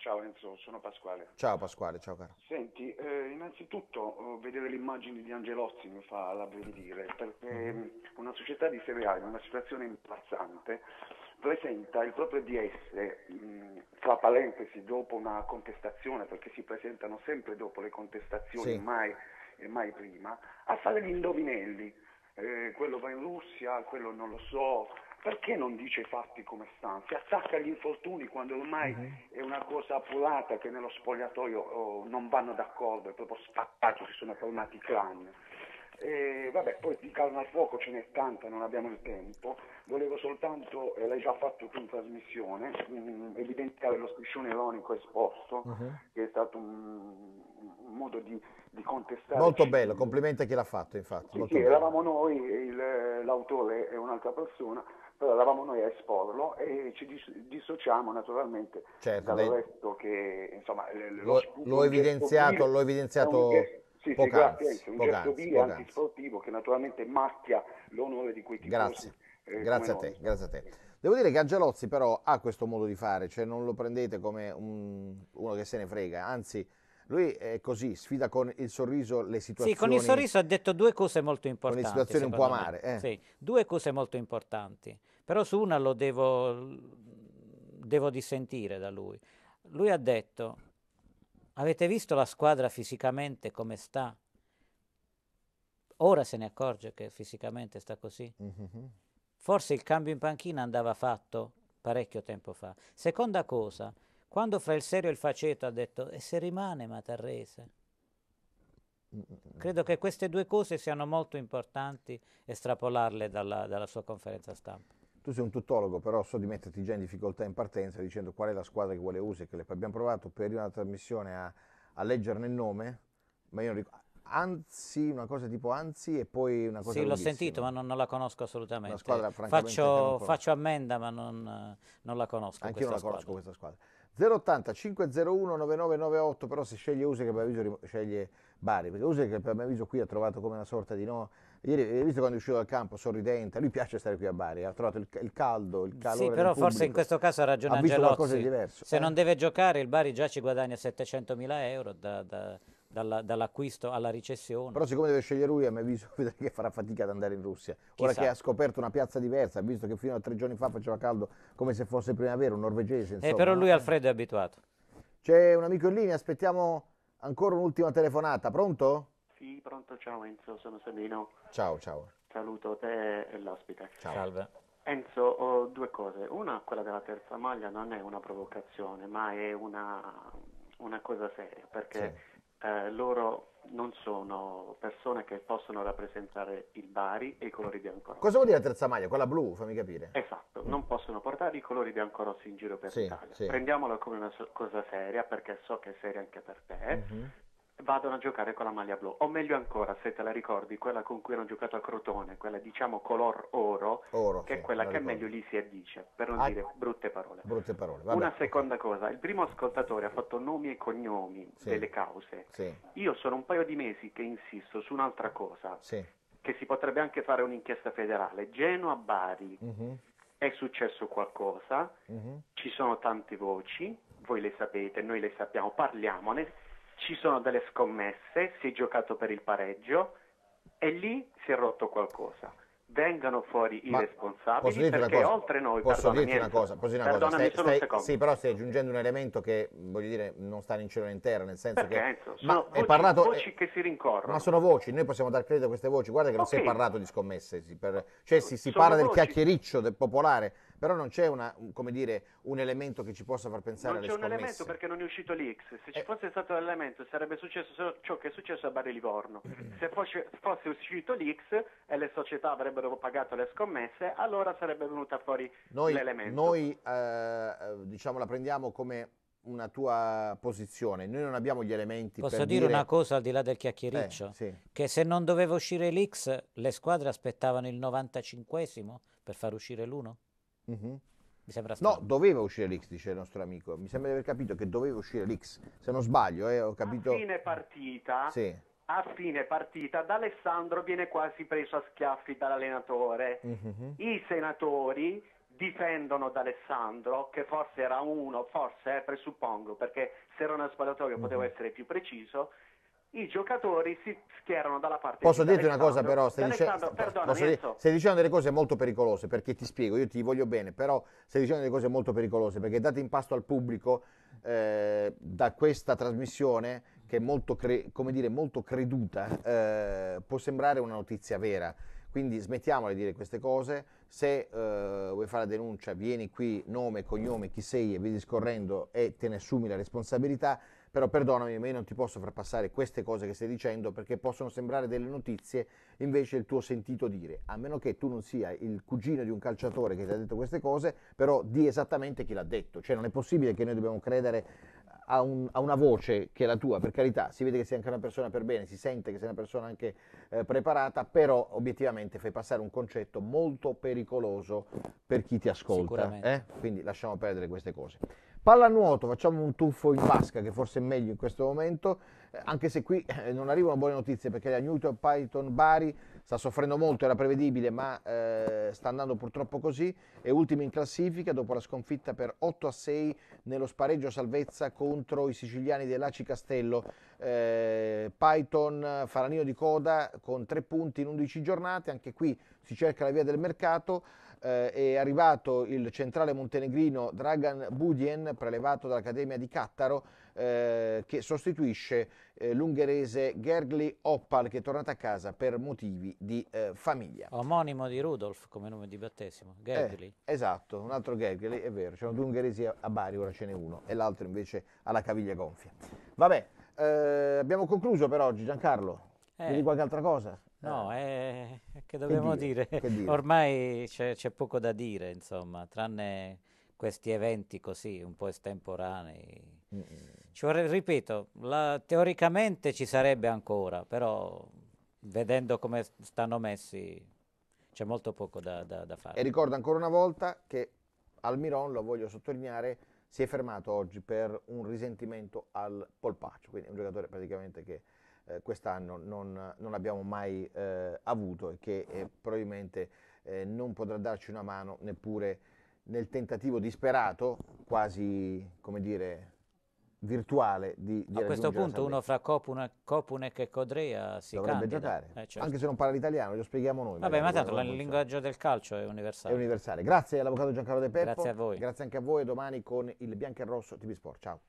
Ciao Enzo, sono Pasquale. Ciao Pasquale, ciao caro. Senti, eh, innanzitutto eh, vedere le immagini di Angelozzi mi fa labbrividire, perché mhm. mm, una società di Serie A in una situazione imbarazzante presenta il proprio DS, mh, mm, fra parentesi, dopo una contestazione, perché si presentano sempre dopo le contestazioni, sì. mai, mai prima, a fare gli indovinelli. Eh, quello va in Russia, quello non lo so, perché non dice i fatti come stanno? Si attacca agli infortuni quando ormai mm-hmm. è una cosa appurata che nello spogliatoio oh, non vanno d'accordo, è proprio spappato, si sono formati i clan. E, vabbè, poi di calma al fuoco ce n'è tanta, non abbiamo il tempo. Volevo soltanto, eh, l'hai già fatto tu in trasmissione, mh, mm, evidenziare lo striscione ironico esposto, uh-huh. che è stato un, un modo di, di, contestare. Molto bello, complimenti a chi l'ha fatto, infatti. Sì, sì eravamo noi, il, l'autore è un'altra persona però eravamo noi a esporlo e ci dis- dissociamo naturalmente certo, dal resto che insomma lo, lo, l'ho evidenziato, l'ho evidenziato sì, poc'anzi, sì, grazie, un gesto vile antisportivo che naturalmente macchia l'onore di quei tifosi. Grazie, eh, grazie a te, noi. grazie a te. Devo dire che Angelozzi però ha questo modo di fare, cioè non lo prendete come un, uno che se ne frega, anzi lui è così, sfida con il sorriso le situazioni. Sì, con il sorriso ha detto due cose molto importanti. Con le situazioni un po' amare. Eh. Sì, due cose molto importanti. Però su una lo devo, devo dissentire da lui. Lui ha detto, avete visto la squadra fisicamente come sta? Ora se ne accorge che fisicamente sta così. Mm-hmm. Forse il cambio in panchina andava fatto parecchio tempo fa. Seconda cosa, quando fra il serio e il faceto ha detto, e se rimane Matarrese? Credo che queste due cose siano molto importanti estrapolarle dalla, dalla sua conferenza stampa. Tu sei un tuttologo, però so di metterti già in difficoltà in partenza dicendo qual è la squadra che vuole Usecle. Abbiamo provato per una trasmissione a, a leggerne il nome, ma io non ricordo anzi, una cosa tipo anzi e poi una cosa Sì, l'ho sentito, ma non, non, la conosco assolutamente. La Squadra, faccio, faccio, ammenda, ma non, non la conosco. Anche io non la squadra. conosco questa squadra. 080 501 9998 però se sceglie Use che per avviso sceglie Bari perché Use che per mio avviso qui ha trovato come una sorta di no ieri hai visto quando è uscito dal campo sorridente a lui piace stare qui a Bari ha trovato il, il caldo il calore sì però forse in questo caso ha ragione ha Angelozzi se eh. non deve giocare il Bari già ci guadagna 700.000 euro da, da dalla, dall'acquisto alla recessione. Però siccome deve scegliere lui, a mio avviso vedrà che farà fatica ad andare in Russia. Ora che ha scoperto una piazza diversa, visto che fino a tre giorni fa faceva caldo come se fosse primavera, un norvegese. Eh, insomma, eh, però lui al freddo è abituato. C'è un amico in linea, aspettiamo ancora un'ultima telefonata. Pronto? Sì, pronto, ciao Enzo, sono Sabino. Ciao, ciao. Saluto te e l'ospite. Ciao. Salve. Enzo, ho due cose. Una, quella della terza maglia, non è una provocazione, ma è una, una cosa seria, perché sì eh, loro non sono persone che possono rappresentare il Bari e i colori bianco Ancorossi. Cosa vuol dire la terza maglia? Quella blu, fammi capire. Esatto, non possono portare i colori bianco Ancorossi in giro per sì, l'Italia. Sì. Prendiamola come una cosa seria, perché so che è seria anche per te, mm-hmm vadano a giocare con la maglia blu, o meglio ancora, se te la ricordi, quella con cui hanno giocato a Crotone, quella diciamo color oro, oro che sì, è quella che ricordo. meglio lì si addice, per non ah, dire brutte parole. Brutte parole vabbè, Una seconda cosa, il primo ascoltatore ha fatto nomi e cognomi sì, delle cause. Sì. Io sono un paio di mesi che insisto su un'altra cosa, che si potrebbe anche fare un'inchiesta federale. Genoa Bari. Mm-hmm. È successo qualcosa, mm-hmm. ci sono tante voci, voi le sapete, noi le sappiamo, parliamone ci sono delle scommesse, si è giocato per il pareggio e lì si è rotto qualcosa. Vengano fuori Ma i responsabili perché oltre noi posso dirti una cosa, posso dire una cosa. Stai, stai, sì, però stai aggiungendo un elemento che voglio dire non sta in cielo né in terra, nel senso perché, che Enzo, sono voci, parlato, voci che si rincorrono. Ma sono voci, noi possiamo dar credito a queste voci. Guarda che okay. non si è parlato di scommesse, si per, cioè si, si parla voci. del chiacchiericcio del popolare però non c'è una, dire, un elemento che ci possa far pensare non alle scommesse. Non c'è un elemento perché non è uscito l'X, se ci eh. fosse stato l'elemento sarebbe successo ciò che è successo a Bari Livorno, se fosse, fosse uscito l'X e le società avrebbero pagato le scommesse, allora sarebbe venuta fuori noi, l'elemento. Noi eh, diciamo, la prendiamo come una tua posizione, noi non abbiamo gli elementi Posso dire, dire, una cosa al di là del chiacchiericcio? Eh, sì. Che se non doveva uscire l'X, le squadre aspettavano il 95 per far uscire l'1? Mm-hmm. Mi sembra strano. No, doveva uscire l'X, dice il nostro amico. Mi sembra di aver capito che doveva uscire l'X. Se non sbaglio, eh, ho capito. A fine partita, sì. a fine partita, D'Alessandro viene quasi preso a schiaffi dall'allenatore. Mm-hmm. I senatori difendono D'Alessandro, che forse era uno, forse, eh, presuppongo, perché se era uno sparatorio mm-hmm. potevo essere più preciso, i giocatori si schierano dalla parte posso dirti una cosa però stai, dice... perdona, dire... stai dicendo delle cose molto pericolose perché ti spiego io ti voglio bene però stai dicendo delle cose molto pericolose perché date in pasto al pubblico eh, da questa trasmissione che è molto, cre... dire, molto creduta eh, può sembrare una notizia vera quindi smettiamola di dire queste cose se eh, vuoi fare la denuncia vieni qui nome cognome chi sei e via discorrendo e te ne assumi la responsabilità però perdonami, ma io non ti posso far passare queste cose che stai dicendo perché possono sembrare delle notizie, invece il tuo sentito dire, a meno che tu non sia il cugino di un calciatore che ti ha detto queste cose, però di esattamente chi l'ha detto, cioè non è possibile che noi dobbiamo credere ha, un, ha, una voce che è la tua, per carità, si vede che sei anche una persona per bene, si sente che sei una persona anche eh, preparata, però obiettivamente fai passare un concetto molto pericoloso per chi ti ascolta. Eh? Quindi lasciamo perdere queste cose. Pallanuoto, facciamo un tuffo in vasca che forse è meglio in questo momento, eh, anche se qui eh, non arrivano buone notizie perché la Newton Python Bari sta soffrendo molto, era prevedibile, ma eh, sta andando purtroppo così. È ultimo in classifica dopo la sconfitta per 8 a 6 nello spareggio salvezza contro i siciliani dell'Aci Castello. Eh, Python Faranino di coda con 3 punti in 11 giornate, anche qui si cerca la via del mercato. Eh, è arrivato il centrale montenegrino Dragan Budien, prelevato dall'Accademia di Cattaro eh, che sostituisce eh, l'ungherese Gergli Oppal che è tornata a casa per motivi di eh, famiglia. Omonimo di Rudolf come nome di battesimo, Gergli. Eh, esatto, un altro Gergli, è vero, c'erano due ungheresi a, a Bari, ora ce n'è uno e l'altro invece alla caviglia gonfia. Vabbè, eh, abbiamo concluso per oggi Giancarlo, vedi qualche altra cosa? No, eh, che dobbiamo che dire? dire? Che dire? Ormai c'è, c'è, poco da dire, insomma, tranne questi eventi così un po' estemporanei. Mm-hmm. Vorrei, ripeto, la, teoricamente ci sarebbe ancora, però vedendo come stanno messi c'è molto poco da, da, da fare. E ricordo ancora una volta che Almiron, lo voglio sottolineare, si è fermato oggi per un risentimento al polpaccio, quindi è un giocatore praticamente che eh, quest'anno non, non, abbiamo mai eh, avuto e che eh, probabilmente eh, non potrà darci una mano neppure nel tentativo disperato, quasi come dire virtuale di, di A questo punto uno fra Copuna, Kopunek e Codrea si Dovrebbe candida. giocare, eh, certo. anche se non parla l'italiano, lo spieghiamo noi. Vabbè, ma tanto il linguaggio del calcio è universale. È universale. Grazie all'avvocato Giancarlo De Peppo. Grazie a voi. Grazie anche a voi domani con il bianco e rosso TV Sport. Ciao.